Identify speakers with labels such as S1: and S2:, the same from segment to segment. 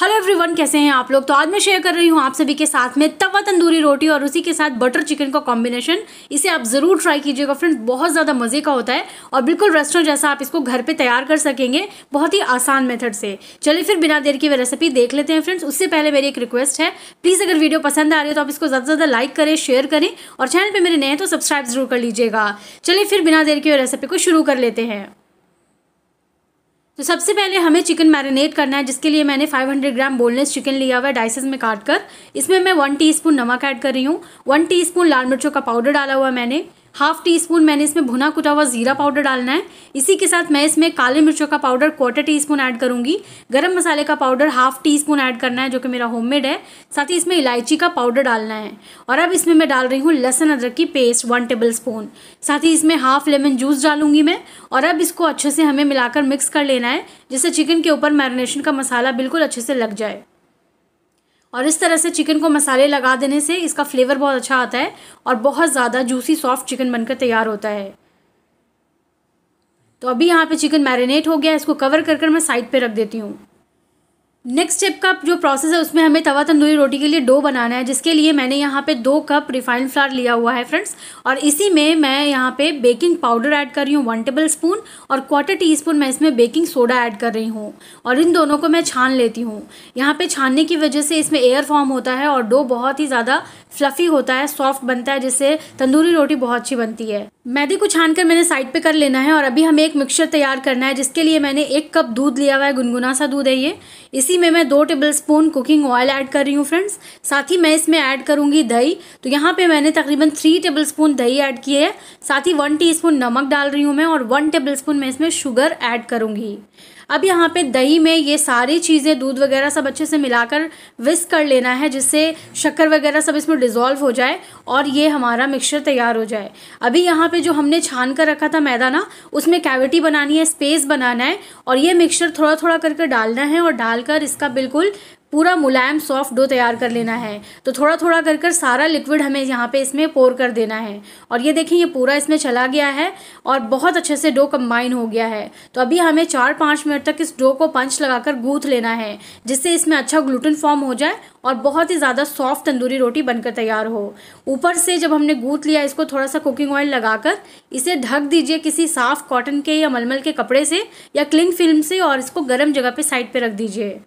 S1: hello everyone कैसे हैं आप लोग तो आज मैं शेयर कर रही हूँ आप सभी के साथ में तवा तंदूरी रोटी और उसी के साथ बटर चिकन का कॉम्बिनेशन इसे आप ज़रूर ट्राई कीजिएगा फ्रेंड्स बहुत ज़्यादा मज़े का होता है और बिल्कुल रेस्टोरेंट जैसा आप इसको घर पे तैयार कर सकेंगे बहुत ही आसान मेथड से चलिए फिर बिना देर की वे रेसिपी देख लेते हैं फ्रेंड्स उससे पहले मेरी एक रिक्वेस्ट है प्लीज़ अगर वीडियो पसंद आ रही है तो आप इसको ज़्यादा से ज़्यादा लाइक करें शेयर करें और चैनल पर मेरे नए हैं तो सब्सक्राइब ज़रूर कर लीजिएगा चलिए फिर बिना देर की वे रेसिपी को शुरू कर लेते हैं तो सबसे पहले हमें चिकन मैरिनेट करना है जिसके लिए मैंने 500 ग्राम बोनलेस चिकन लिया हुआ है डाइसेस में काट कर इसमें मैं वन टीस्पून नमक ऐड कर रही हूँ वन टीस्पून लाल मिर्चों का पाउडर डाला हुआ मैंने हाफ टी स्पून मैंने इसमें भुना कुटा हुआ ज़ीरा पाउडर डालना है इसी के साथ मैं इसमें काले मिर्चों का powder quarter teaspoon add करूँगी गरम मसाले का powder half teaspoon add करना है जो कि मेरा होममेड है साथ ही इसमें इलायची का पाउडर डालना है और अब इसमें मैं डाल रही हूँ लहसुन अदरक की पेस्ट वन टेबल स्पून साथ ही इसमें हाफ लेमन जूस डालूंगी मैं और अब इसको अच्छे से हमें मिलाकर मिक्स कर लेना है जिससे चिकन के ऊपर मैरिनेशन का मसाला बिल्कुल अच्छे से लग जाए और इस तरह से चिकन को मसाले लगा देने से इसका फ्लेवर बहुत अच्छा आता है और बहुत ज़्यादा जूसी सॉफ्ट चिकन बनकर तैयार होता है तो अभी यहाँ पे चिकन मैरिनेट हो गया इसको कवर कर कर मैं साइड पे रख देती हूँ नेक्स्ट स्टेप का जो प्रोसेस है उसमें हमें तवा तंदूरी रोटी के लिए डो बनाना है जिसके लिए मैंने यहाँ पे दो कप रिफाइंड फ्लावर लिया हुआ है फ्रेंड्स और इसी में मैं यहाँ पे बेकिंग पाउडर ऐड कर रही हूँ वन टेबल स्पून और क्वार्टर टी स्पून मैं इसमें बेकिंग सोडा ऐड कर रही हूँ और इन दोनों को मैं छान लेती हूँ यहाँ पर छानने की वजह से इसमें एयर फॉर्म होता है और डो बहुत ही ज़्यादा फ्लफ़ी होता है सॉफ्ट बनता है जिससे तंदूरी रोटी बहुत अच्छी बनती है मैदे को छान कर मैंने साइड पे कर लेना है और अभी हमें एक मिक्सचर तैयार करना है जिसके लिए मैंने एक कप दूध लिया हुआ है गुनगुना सा दूध है ये इसी इसी में मैं दो tablespoon cooking oil add कर रही हूँ फ्रेंड्स साथ ही मैं इसमें ऐड करूँगी दही तो यहाँ पे मैंने तकरीबन थ्री टेबल स्पून दही ऐड की है साथ ही वन टीस्पून नमक डाल रही हूँ मैं और वन टेबल स्पून मैं इसमें शुगर ऐड करूँगी अब यहाँ पे दही में ये सारी चीज़ें दूध वगैरह सब अच्छे से मिलाकर विस्क कर लेना है जिससे शक्कर वगैरह सब इसमें डिज़ोल्व हो जाए और ये हमारा मिक्सचर तैयार हो जाए अभी यहाँ पे जो हमने छान कर रखा था मैदा ना उसमें कैविटी बनानी है स्पेस बनाना है और ये मिक्सचर थोड़ा थोड़ा करके डालना है और डालकर इसका बिल्कुल पूरा मुलायम सॉफ्ट डो तैयार कर लेना है तो थोड़ा थोड़ा कर कर सारा लिक्विड हमें यहाँ पे इसमें पोर कर देना है और ये देखें ये पूरा इसमें चला गया है और बहुत अच्छे से डो कम्बाइन हो गया है तो अभी हमें चार पाँच मिनट तक इस डो को पंच लगाकर गूँथ लेना है जिससे इसमें अच्छा ग्लूटन फॉर्म हो जाए और बहुत ही ज़्यादा सॉफ्ट तंदूरी रोटी बनकर तैयार हो ऊपर से जब हमने गूँथ लिया इसको थोड़ा सा कुकिंग ऑयल लगाकर इसे ढक दीजिए किसी साफ़ कॉटन के या मलमल के कपड़े से या क्लिंग फिल्म से और इसको गर्म जगह पर साइड पर रख दीजिए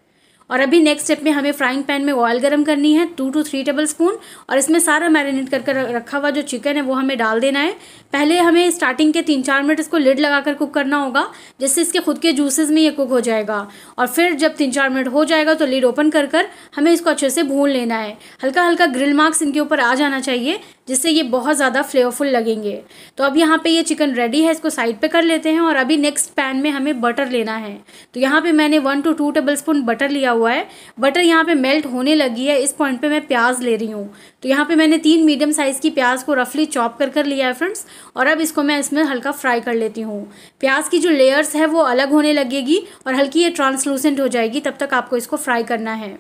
S1: और अभी नेक्स्ट स्टेप में हमें फ्राइंग पैन में ऑयल गर्म करनी है two two three tablespoon और इसमें सारा मैरिनेट करके कर रखा हुआ जो चिकन है वो हमें डाल देना है पहले हमें स्टार्टिंग के तीन चार मिनट इसको लिड लगाकर कुक करना होगा जिससे इसके खुद के जूसेस में ये कुक हो जाएगा और फिर जब तीन चार मिनट हो जाएगा तो लिड ओपन कर कर हमें इसको अच्छे से भून लेना है हल्का हल्का ग्रिल मार्क्स इनके ऊपर आ जाना चाहिए जिससे ये बहुत ज़्यादा फ्लेवरफुल लगेंगे तो अब यहाँ पे ये चिकन रेडी है इसको साइड पे कर लेते हैं और अभी नेक्स्ट पैन में हमें बटर लेना है तो यहाँ पे मैंने one two two tablespoon butter लिया हुआ है बटर यहाँ पे मेल्ट होने लगी है इस पॉइंट पे मैं प्याज ले रही हूँ तो यहाँ पे मैंने तीन मीडियम साइज़ की प्याज को रफली चॉप कर कर लिया है फ्रेंड्स और अब इसको मैं इसमें हल्का फ्राई कर लेती हूँ प्याज की जो लेयर्स है वो अलग होने लगेगी और हल्की ये ट्रांसलूसेंट हो जाएगी तब तक आपको इसको फ्राई करना है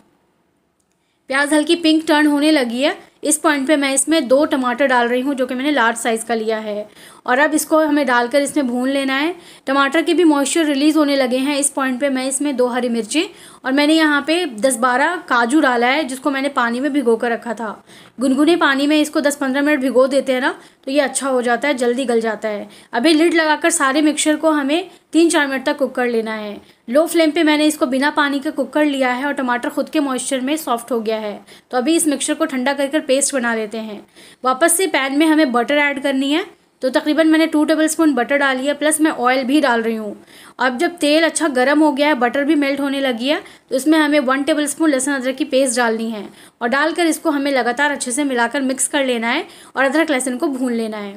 S1: प्याज हल्की पिंक टर्न होने लगी है इस पॉइंट पे मैं इसमें दो टमाटर डाल रही हूँ जो कि मैंने लार्ज साइज़ का लिया है और अब इसको हमें डालकर इसमें भून लेना है टमाटर के भी मॉइस्चर रिलीज़ होने लगे हैं इस पॉइंट पे मैं इसमें दो हरी मिर्ची और मैंने यहाँ पे दस बारह काजू डाला है जिसको मैंने पानी में भिगो कर रखा था गुनगुने पानी में इसको दस पंद्रह मिनट भिगो देते हैं ना तो ये अच्छा हो जाता है जल्दी गल जाता है अभी लिड लगाकर सारे मिक्सचर को हमें तीन चार मिनट तक कुक कर लेना है लो फ्लेम पे मैंने इसको बिना पानी के कुक कर लिया है और टमाटर खुद के मॉइस्चर में सॉफ्ट हो गया है तो अभी इस मिक्सचर को ठंडा कर पेस्ट बना लेते हैं वापस से पैन में हमें बटर ऐड करनी है तो तकरीबन मैंने टू टेबल स्पून बटर डाली है प्लस मैं ऑयल भी डाल रही हूँ अब जब तेल अच्छा गर्म हो गया है बटर भी मेल्ट होने लगी है तो इसमें हमें वन टेबल स्पून लहसुन अदरक की पेस्ट डालनी है और डालकर इसको हमें लगातार अच्छे से मिलाकर मिक्स कर लेना है और अदरक लहसुन को भून लेना है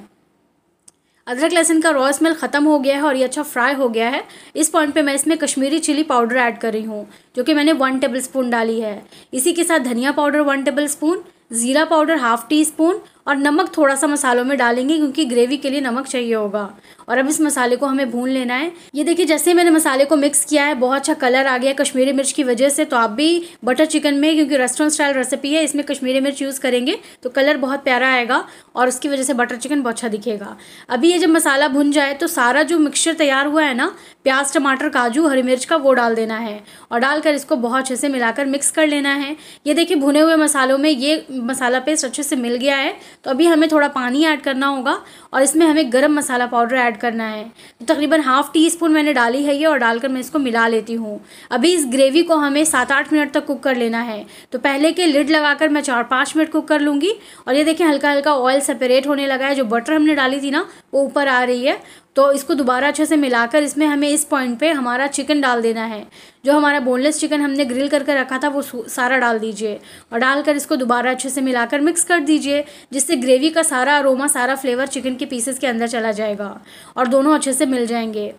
S1: अदरक लहसुन का रॉ स्मेल ख़त्म हो गया है और ये अच्छा फ्राई हो गया है इस पॉइंट पे मैं इसमें कश्मीरी चिली पाउडर ऐड कर रही हूँ जो कि मैंने वन टेबल स्पून डाली है इसी के साथ धनिया पाउडर वन टेबल स्पून ज़ीरा पाउडर हाफ टी स्पून और नमक थोड़ा सा मसालों में डालेंगे क्योंकि ग्रेवी के लिए नमक चाहिए होगा और अब इस मसाले को हमें भून लेना है ये देखिए जैसे मैंने मसाले को मिक्स किया है बहुत अच्छा कलर आ गया कश्मीरी मिर्च की वजह से तो आप भी बटर चिकन में क्योंकि रेस्टोरेंट स्टाइल रेसिपी है इसमें कश्मीरी मिर्च यूज़ करेंगे तो कलर बहुत प्यारा आएगा और उसकी वजह से बटर चिकन बहुत अच्छा दिखेगा अभी ये जब मसाला भुन जाए तो सारा जो मिक्सचर तैयार हुआ है ना प्याज टमाटर काजू हरी मिर्च का वो डाल देना है और डालकर इसको बहुत अच्छे से मिलाकर मिक्स कर लेना है ये देखिए भुने हुए मसालों में ये मसाला पेस्ट अच्छे से मिल गया है तो अभी हमें थोड़ा पानी ऐड करना होगा और इसमें हमें गर्म मसाला पाउडर ऐड करना है तो तकरीबन हाफ़ टी स्पून मैंने डाली है ये और डालकर मैं इसको मिला लेती हूँ अभी इस ग्रेवी को हमें सात आठ मिनट तक कुक कर लेना है तो पहले के लिड कर मैं चार पाँच मिनट कुक कर लूँगी और ये देखें हल्का हल्का ऑयल सेपरेट होने लगा है जो बटर हमने डाली थी ना वो ऊपर आ रही है तो इसको दोबारा अच्छे से मिलाकर इसमें हमें इस पॉइंट पे हमारा चिकन डाल देना है जो हमारा बोनलेस चिकन हमने ग्रिल करके रखा था वो सारा डाल दीजिए और डालकर इसको दोबारा अच्छे से मिलाकर मिक्स कर दीजिए जिससे ग्रेवी का सारा अरोमा सारा फ्लेवर चिकन के पीसेस के अंदर चला जाएगा और दोनों अच्छे से मिल जाएंगे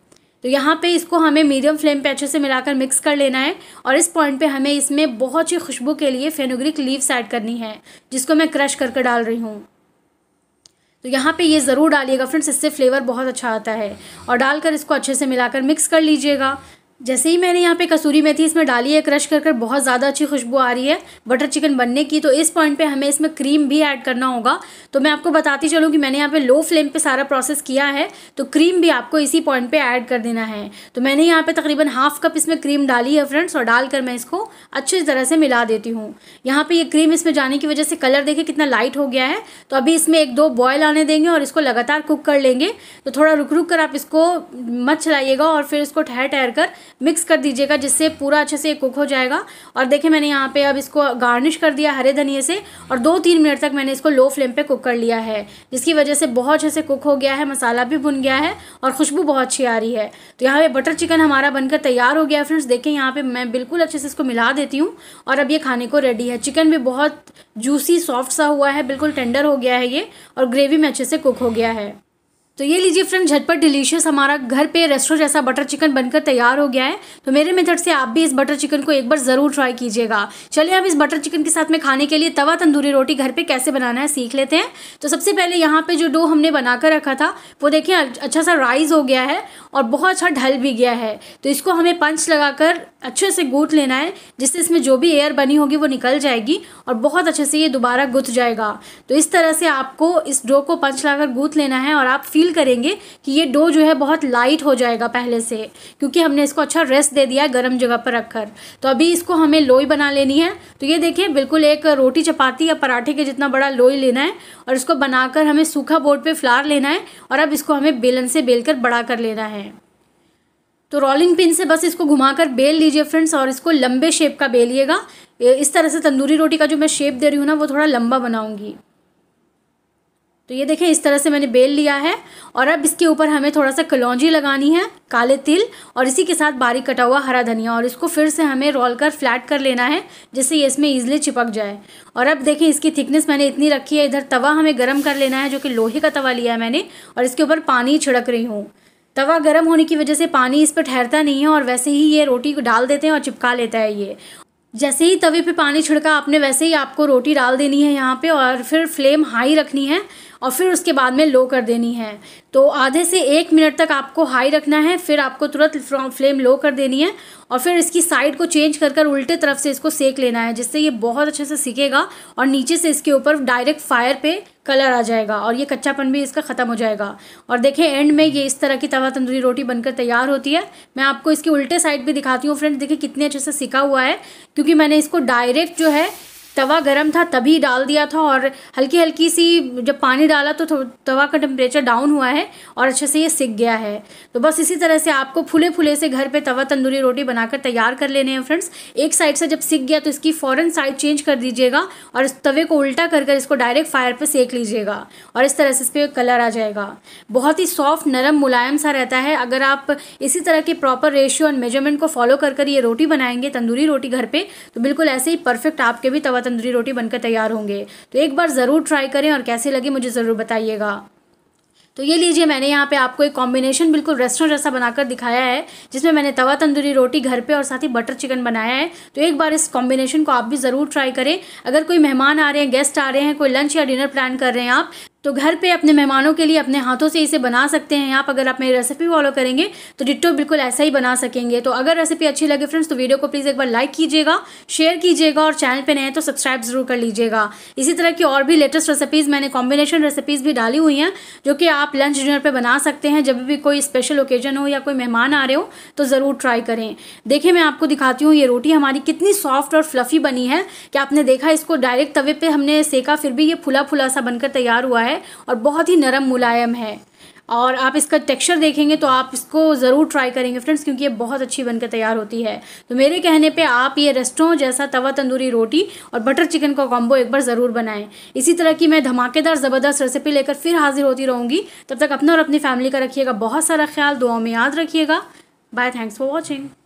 S1: तो यहाँ पे इसको हमें मीडियम फ्लेम पे अच्छे से मिलाकर मिक्स कर लेना है और इस पॉइंट पे हमें इसमें बहुत ही खुशबू के लिए फेनोग्रिक लीव्स ऐड करनी है जिसको मैं क्रश करके डाल रही हूँ तो यहाँ पे ये ज़रूर डालिएगा फ्रेंड्स इससे फ्लेवर बहुत अच्छा आता है और डालकर इसको अच्छे से मिलाकर मिक्स कर लीजिएगा जैसे ही मैंने यहाँ पे कसूरी मेथी इसमें डाली है क्रश कर कर बहुत ज़्यादा अच्छी खुशबू आ रही है बटर चिकन बनने की तो इस पॉइंट पे हमें इसमें क्रीम भी ऐड करना होगा तो मैं आपको बताती चलूँ कि मैंने यहाँ पे लो फ्लेम पे सारा प्रोसेस किया है तो क्रीम भी आपको इसी पॉइंट पे ऐड कर देना है तो मैंने यहाँ पर तकरीबन हाफ कप इसमें क्रीम डाली है फ्रेंड्स और डालकर मैं इसको अच्छी तरह से मिला देती हूँ यहाँ पर ये क्रीम इसमें जाने की वजह से कलर देखे कितना लाइट हो गया है तो अभी इसमें एक दो बॉयल आने देंगे और इसको लगातार कुक कर लेंगे तो थोड़ा रुक रुक कर आप इसको मत चलाइएगा और फिर इसको ठहर ठहर कर मिक्स कर दीजिएगा जिससे पूरा अच्छे से कुक हो जाएगा और देखिए मैंने यहाँ पे अब इसको गार्निश कर दिया हरे धनिए से और दो तीन मिनट तक मैंने इसको लो फ्लेम पे कुक कर लिया है जिसकी वजह से बहुत अच्छे से कुक हो गया है मसाला भी भुन गया है और खुशबू बहुत अच्छी आ रही है तो यहाँ पे बटर चिकन हमारा बनकर तैयार हो गया फ्रेंड्स देखिए यहाँ पे मैं बिल्कुल अच्छे से इसको मिला देती हूँ और अब ये खाने को रेडी है चिकन भी बहुत जूसी सॉफ्ट सा हुआ है बिल्कुल टेंडर हो गया है ये और ग्रेवी में अच्छे से कुक हो गया है तो ये लीजिए फ्रेंड झटपट डिलीशियस हमारा घर पे रेस्टोर जैसा बटर चिकन बनकर तैयार हो गया है तो मेरे मेथड से आप भी इस बटर चिकन को एक बार ज़रूर ट्राई कीजिएगा चलिए अब इस बटर चिकन के साथ में खाने के लिए तवा तंदूरी रोटी घर पे कैसे बनाना है सीख लेते हैं तो सबसे पहले यहाँ पे जो डो हमने बना कर रखा था वो देखिए अच्छा सा राइज हो गया है और बहुत अच्छा ढल भी गया है तो इसको हमें पंच लगाकर अच्छे से गूँथ लेना है जिससे इसमें जो भी एयर बनी होगी वो निकल जाएगी और बहुत अच्छे से ये दोबारा गुथ जाएगा तो इस तरह से आपको इस डो को पंच लगाकर गूथ लेना है और आप फील करेंगे कि ये डो जो है बहुत लाइट हो जाएगा पहले से क्योंकि हमने इसको अच्छा रेस्ट दे दिया है गर्म जगह पर रखकर तो अभी इसको हमें लोई बना लेनी है तो ये देखिए बिल्कुल एक रोटी चपाती या पराठे के जितना बड़ा लोई लेना है और इसको बनाकर हमें सूखा बोर्ड पर फ्लार लेना है और अब इसको हमें बेलन से कर बड़ा कर लेना है तो रोलिंग पिन से बस इसको घुमाकर बेल लीजिए फ्रेंड्स और इसको लंबे शेप का बेलिएगा इस तरह से तंदूरी रोटी का जो मैं शेप दे रही हूँ ना वो थोड़ा लंबा बनाऊंगी तो ये देखें इस तरह से मैंने बेल लिया है और अब इसके ऊपर हमें थोड़ा सा कलौजी लगानी है काले तिल और इसी के साथ बारीक कटा हुआ हरा धनिया और इसको फिर से हमें रोल कर फ्लैट कर लेना है जिससे ये इसमें ईजिली चिपक जाए और अब देखें इसकी थिकनेस मैंने इतनी रखी है इधर तवा हमें गर्म कर लेना है जो कि लोहे का तवा लिया है मैंने और इसके ऊपर पानी छिड़क रही हूँ तवा गर्म होने की वजह से पानी इस पर ठहरता नहीं है और वैसे ही ये रोटी डाल देते हैं और चिपका लेता है ये जैसे ही तवे पे पानी छिड़का आपने वैसे ही आपको रोटी डाल देनी है यहाँ पे और फिर फ्लेम हाई रखनी है और फिर उसके बाद में लो कर देनी है तो आधे से एक मिनट तक आपको हाई रखना है फिर आपको तुरंत फ्लेम लो कर देनी है और फिर इसकी साइड को चेंज कर कर उल्टे तरफ से इसको सेक लेना है जिससे ये बहुत अच्छे से सीखेगा और नीचे से इसके ऊपर डायरेक्ट फायर पे कलर आ जाएगा और ये कच्चापन भी इसका ख़त्म हो जाएगा और देखें एंड में ये इस तरह की तवा तंदूरी रोटी बनकर तैयार होती है मैं आपको इसके उल्टे साइड भी दिखाती हूँ फ्रेंड देखिए कितने अच्छे से सीखा हुआ है क्योंकि मैंने इसको डायरेक्ट जो है तवा गर्म था तभी डाल दिया था और हल्की हल्की सी जब पानी डाला तो तवा का टेम्परेचर डाउन हुआ है और अच्छे से ये सिक गया है तो बस इसी तरह से आपको फुले फुले से घर पे तवा तंदूरी रोटी बनाकर तैयार कर लेने हैं फ्रेंड्स एक साइड से जब सिक गया तो इसकी फ़ौरन साइड चेंज कर दीजिएगा और इस तवे को उल्टा कर कर इसको डायरेक्ट फायर पर सेक लीजिएगा और इस तरह से इस पर कलर आ जाएगा बहुत ही सॉफ्ट नरम मुलायम सा रहता है अगर आप इसी तरह के प्रॉपर रेशियो एंड मेजरमेंट को फॉलो कर कर ये रोटी बनाएंगे तंदूरी रोटी घर पर तो बिल्कुल ऐसे ही परफेक्ट आपके भी तवा तंदूरी रोटी बनकर तैयार होंगे तो एक बार ज़रूर ट्राई करें और कैसे लगे मुझे ज़रूर बताइएगा तो ये लीजिए मैंने यहाँ पे आपको एक कॉम्बिनेशन बिल्कुल रेस्टोरेंट जैसा बनाकर दिखाया है जिसमें मैंने तवा तंदूरी रोटी घर पे और साथ ही बटर चिकन बनाया है तो एक बार इस कॉम्बिनेशन को आप भी ज़रूर ट्राई करें अगर कोई मेहमान आ रहे हैं गेस्ट आ रहे हैं कोई लंच या डिनर प्लान कर रहे हैं आप तो घर पे अपने मेहमानों के लिए अपने हाथों से इसे बना सकते हैं आप अगर आप मेरी रेसिपी फॉलो करेंगे तो डिट्टो बिल्कुल ऐसा ही बना सकेंगे तो अगर रेसिपी अच्छी लगे फ्रेंड्स तो वीडियो को प्लीज़ एक बार लाइक कीजिएगा शेयर कीजिएगा और चैनल पे नए हैं तो सब्सक्राइब ज़रूर कर लीजिएगा इसी तरह की और भी लेटेस्ट रेसिपीज़ मैंने कॉम्बिनेशन रेसिपीज़ भी डाली हुई हैं जो कि आप लंच डिनर पर बना सकते हैं जब भी कोई स्पेशल ओकेजन हो या कोई मेहमान आ रहे हो तो ज़रूर ट्राई करें देखिए मैं आपको दिखाती हूँ ये रोटी हमारी कितनी सॉफ्ट और फ्लफ़ी बनी है कि आपने देखा इसको डायरेक्ट तवे पर हमने सेका फिर भी ये फुला फुला सा बनकर तैयार हुआ है है और बहुत ही नरम मुलायम है और आप इसका टेक्सचर देखेंगे तो आप इसको ज़रूर ट्राई करेंगे फ्रेंड्स क्योंकि ये बहुत अच्छी बनकर तैयार होती है तो मेरे कहने पे आप ये रेस्टों जैसा तवा तंदूरी रोटी और बटर चिकन का कॉम्बो एक बार ज़रूर बनाएं इसी तरह की मैं धमाकेदार ज़बरदस्त रेसिपी लेकर फिर हाजिर होती रहूँगी तब तक अपना और अपनी फैमिली का रखिएगा बहुत सारा ख्याल दुआओं में याद रखिएगा बाय थैंक्स फॉर वॉचिंग